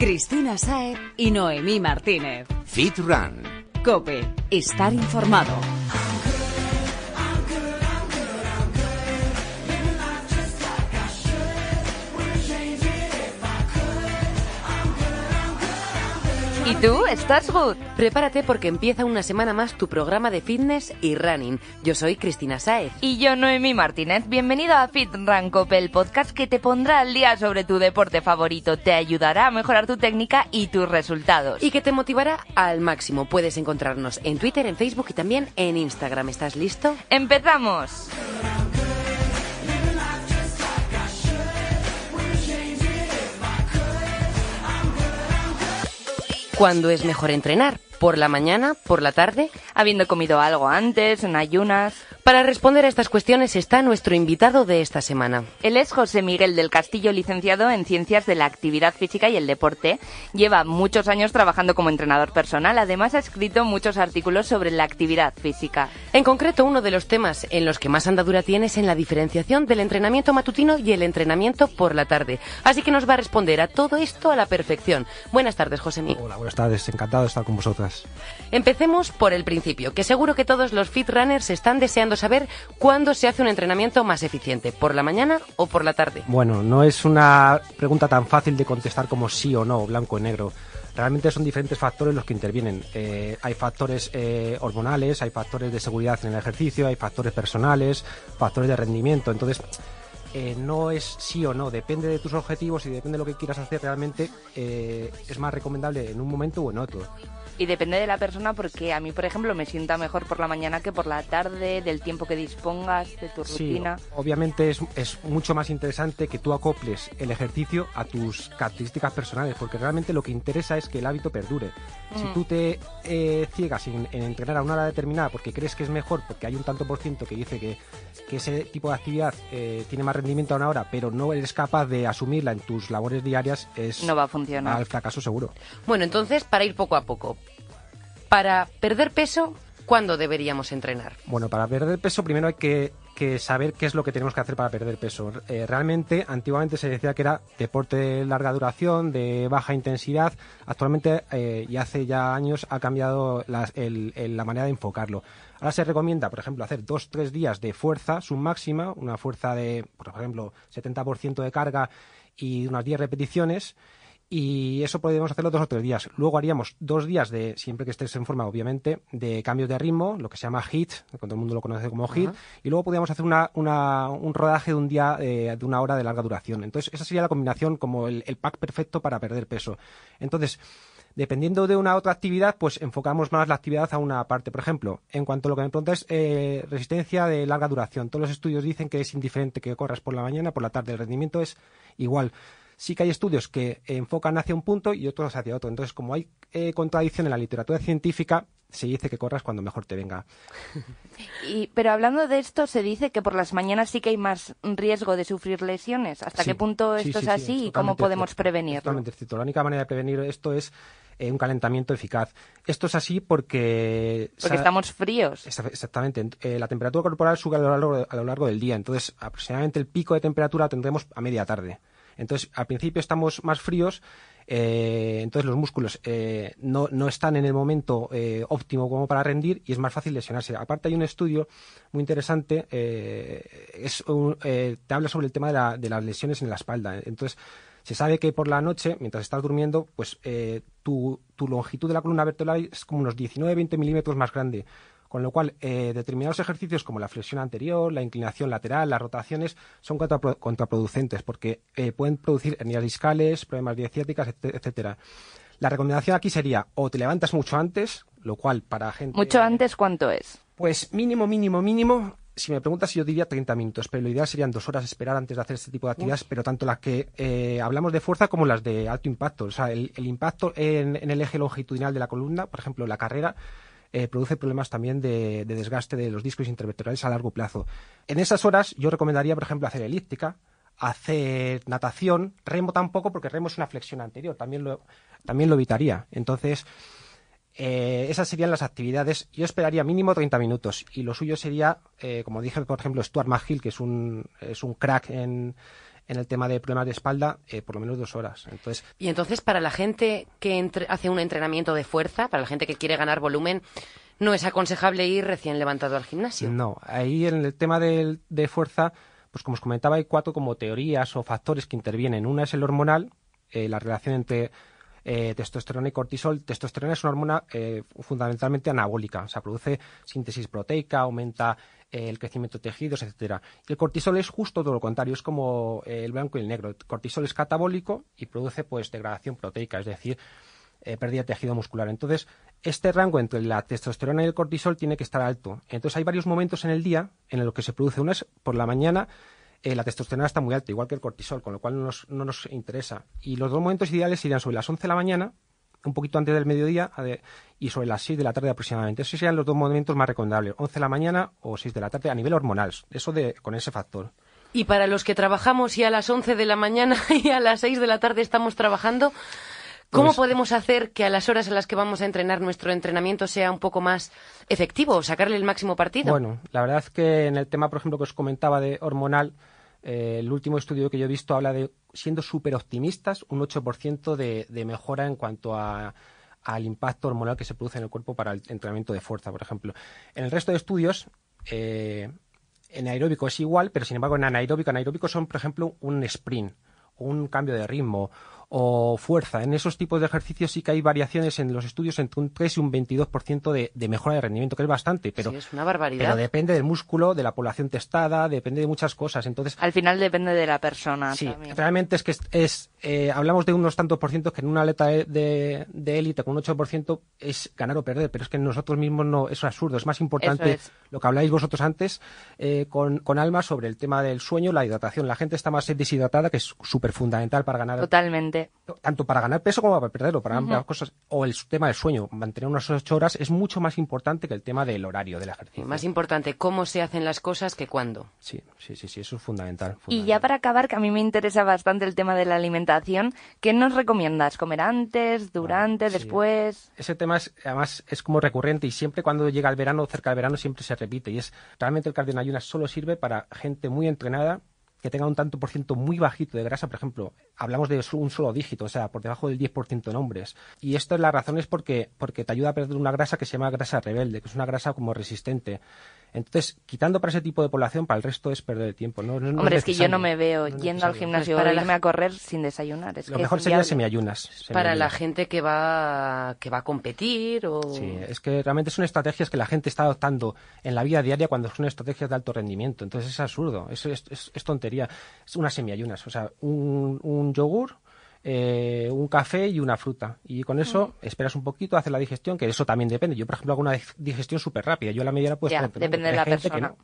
Cristina Sae y Noemí Martínez. Fit Run. Cope. Estar informado. ¿Y tú? ¿Estás good? Prepárate porque empieza una semana más tu programa de fitness y running. Yo soy Cristina Saez. Y yo Noemí Martínez. Bienvenido a Fit Run el podcast que te pondrá al día sobre tu deporte favorito. Te ayudará a mejorar tu técnica y tus resultados. Y que te motivará al máximo. Puedes encontrarnos en Twitter, en Facebook y también en Instagram. ¿Estás listo? ¡Empezamos! ¿Cuándo es mejor entrenar? ¿Por la mañana? ¿Por la tarde? Habiendo comido algo antes, en ayunas. Para responder a estas cuestiones está nuestro invitado de esta semana. Él es José Miguel del Castillo, licenciado en Ciencias de la Actividad Física y el Deporte. Lleva muchos años trabajando como entrenador personal. Además, ha escrito muchos artículos sobre la actividad física. En concreto, uno de los temas en los que más andadura tiene es en la diferenciación del entrenamiento matutino y el entrenamiento por la tarde. Así que nos va a responder a todo esto a la perfección. Buenas tardes, José Miguel. Hola, buenas tardes. Encantado de estar con vosotras. Empecemos por el principio, que seguro que todos los fit runners están deseando saber cuándo se hace un entrenamiento más eficiente, por la mañana o por la tarde. Bueno, no es una pregunta tan fácil de contestar como sí o no, blanco o negro. Realmente son diferentes factores los que intervienen. Eh, hay factores eh, hormonales, hay factores de seguridad en el ejercicio, hay factores personales, factores de rendimiento. Entonces, eh, no es sí o no, depende de tus objetivos y depende de lo que quieras hacer realmente, es más recomendable en un momento o en otro y depende de la persona porque a mí, por ejemplo, me sienta mejor por la mañana que por la tarde, del tiempo que dispongas, de tu sí, Obviamente es, mucho más interesante que tú acoples el ejercicio a tus características personales, porque realmente lo que interesa es que el hábito perdure. Si mm. tú te eh, ciegas en, entrenar a una hora determinada porque crees que es mejor, porque hay un tanto por ciento que dice que, que ese tipo de actividad eh, tiene más rendimiento a una hora, pero no eres capaz de asumirla en tus labores diarias, es no va a funcionar. Al fracaso seguro. Bueno, entonces, para ir poco a poco, para perder peso, ¿cuándo deberíamos entrenar? Bueno, para perder peso primero hay que, saber qué es lo que tenemos que hacer para perder peso. Eh, realmente, antiguamente se decía que era deporte de larga duración, de baja intensidad. Actualmente eh, y hace ya años ha cambiado la, manera de enfocarlo. Ahora se recomienda, por ejemplo, hacer dos, tres días de fuerza su máxima, una fuerza de, por ejemplo, 70% de carga y unas 10 repeticiones y eso podríamos hacerlo dos o tres días. Luego haríamos dos días de, siempre que estés en forma, obviamente, de cambios de ritmo, lo que se llama HIT, cuando todo el mundo lo conoce como HIT, y luego podríamos hacer una, un rodaje de un día eh, de una hora de larga duración. Entonces, esa sería la combinación como el, pack perfecto para perder peso. Entonces, dependiendo de una otra actividad, pues enfocamos más la actividad a una parte. Por ejemplo, en cuanto a lo que me preguntas, eh, resistencia de larga duración. Todos los estudios dicen que es indiferente que corras por la mañana, por la tarde. El rendimiento es igual sí que hay estudios que enfocan hacia un punto y otros hacia otro. Entonces, como hay eh, contradicción en la literatura científica, se dice que corras cuando mejor te venga. pero hablando de esto, se dice que por las mañanas sí que hay más riesgo de sufrir lesiones. ¿Hasta qué punto esto es así y cómo podemos prevenirlo? Totalmente La única manera de prevenir esto es eh, un calentamiento eficaz. Esto es así porque... Porque estamos fríos. Exactamente. Eh, la temperatura corporal sube a lo, largo, a lo largo del día. Entonces, aproximadamente el pico de temperatura tendremos a media tarde. Entonces, al principio estamos más fríos, eh, entonces los músculos eh, no, están en el momento eh, óptimo como para rendir y es más fácil lesionarse. Aparte hay un estudio muy interesante, es te habla sobre el tema de, las lesiones en la espalda. Entonces se sabe que por la noche, mientras estás durmiendo, pues tu, tu longitud de la columna vertebral es como unos 19-20 milímetros más grande. Con lo cual, eh, determinados ejercicios como la flexión anterior, la inclinación lateral, las rotaciones, son contraproducentes porque eh, pueden producir hernias discales, problemas dieciáticas, etcétera. La recomendación aquí sería o te levantas mucho antes, lo cual para gente... ¿Mucho antes cuánto es? Pues mínimo, mínimo, mínimo, si me preguntas, yo diría 30 minutos, pero lo ideal serían dos horas esperar antes de hacer este tipo de actividades, pero tanto las que eh, hablamos de fuerza como las de alto impacto. O sea, el, impacto en, el eje longitudinal de la columna, por ejemplo, la carrera, eh, produce problemas también de, desgaste de los discos intervertebrales a largo plazo. En esas horas yo recomendaría, por ejemplo, hacer elíptica, hacer natación, remo tampoco, porque remo es una flexión anterior, también lo, también lo evitaría. Entonces, eh, esas serían las actividades. Yo esperaría mínimo 30 minutos y lo suyo sería, eh, como dije, por ejemplo, Stuart McGill, que es un, es un crack en en el tema de problemas de espalda eh, por lo menos dos horas. Entonces, y entonces, para la gente que hace un entrenamiento de fuerza, para la gente que quiere ganar volumen, no es aconsejable ir recién levantado al gimnasio. No, ahí en el tema de, fuerza, pues como os comentaba, hay cuatro como teorías o factores que intervienen. Una es el hormonal, eh, la relación entre eh, testosterona y cortisol. Testosterona es una hormona eh, fundamentalmente anabólica, o sea, produce síntesis proteica, aumenta eh, el crecimiento de tejidos, etcétera. el cortisol es justo todo lo contrario, es como el blanco y el negro. El cortisol es catabólico y produce pues degradación proteica, es decir, pérdida de tejido muscular. Entonces, este rango entre la testosterona y el cortisol tiene que estar alto. Entonces, hay varios momentos en el día en los que se produce. Una es por la mañana, eh, la testosterona está muy alta, igual que el cortisol, con lo cual no nos, interesa. Y los dos momentos ideales serían sobre las 11 de la mañana, un poquito antes del mediodía y sobre las 6 de la tarde aproximadamente. Esos serían los dos momentos más recomendables, 11 de la mañana o 6 de la tarde a nivel hormonal, eso de, con ese factor. Y para los que trabajamos y a las 11 de la mañana y a las 6 de la tarde estamos trabajando, ¿Cómo pues podemos hacer que a las horas en las que vamos a entrenar nuestro entrenamiento sea un poco más efectivo, sacarle el máximo partido? Bueno, la verdad es que en el tema, por ejemplo, que os comentaba de hormonal, eh, el último estudio que yo he visto habla de, siendo súper optimistas, un 8% de, de mejora en cuanto al impacto hormonal que se produce en el cuerpo para el entrenamiento de fuerza, por ejemplo. En el resto de estudios, eh, en aeróbico es igual, pero sin embargo en anaeróbico, anaeróbico son, por ejemplo, un sprint, un cambio de ritmo o fuerza. En esos tipos de ejercicios sí que hay variaciones en los estudios entre un 3 y un 22% de, de mejora de rendimiento, que es bastante, pero, es una barbaridad. pero depende del músculo, de la población testada, depende de muchas cosas. Entonces, Al final depende de la persona. Sí, también. realmente es que es, eh, hablamos de unos tantos por ciento que en una aleta de élite con un 8% es ganar o perder, pero es que nosotros mismos no, es absurdo, es más importante lo que habláis vosotros antes eh, con, Alma sobre el tema del sueño, la hidratación. La gente está más deshidratada, que es súper fundamental para ganar. Totalmente. Tanto para ganar peso como para perderlo, para uh cosas. O el tema del sueño, mantener unas ocho horas es mucho más importante que el tema del horario del ejercicio. Más importante cómo se hacen las cosas que cuándo. Sí. Sí, sí, sí, eso es fundamental, Y ya para acabar, que a mí me interesa bastante el tema de la alimentación, ¿qué nos recomiendas? ¿Comer antes, durante, después? Ese tema es, además es como recurrente y siempre cuando llega el verano, cerca del verano, siempre se repite. Y es, realmente el cardio en ayunas solo sirve para gente muy entrenada que tenga un tanto por ciento muy bajito de grasa, por ejemplo, hablamos de un solo dígito, o sea, por debajo del 10% en hombres. Y esto es la razón es porque, porque te ayuda a perder una grasa que se llama grasa rebelde, que es una grasa como resistente. Entonces, quitando para ese tipo de población, para el resto es perder el tiempo. Hombre, es, que yo no me veo yendo al gimnasio para irme a correr sin desayunar. lo mejor sería semiayunas. para la gente que va, que va a competir o... Sí, es que realmente son estrategias que la gente está adoptando en la vida diaria cuando son estrategias de alto rendimiento. Entonces es absurdo, es, es, tontería. Es unas semiayunas, o sea, un, un yogur eh, un café y una fruta. Y con eso esperas un poquito, hacer la digestión, que eso también depende. Yo, por ejemplo, hago una digestión súper rápida. Yo a la media puedo... depende de la persona.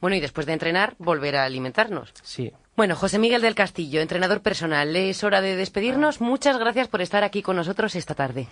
Bueno, y después de entrenar, volver a alimentarnos. Sí. Bueno, José Miguel del Castillo, entrenador personal, es hora de despedirnos. Muchas gracias por estar aquí con nosotros esta tarde.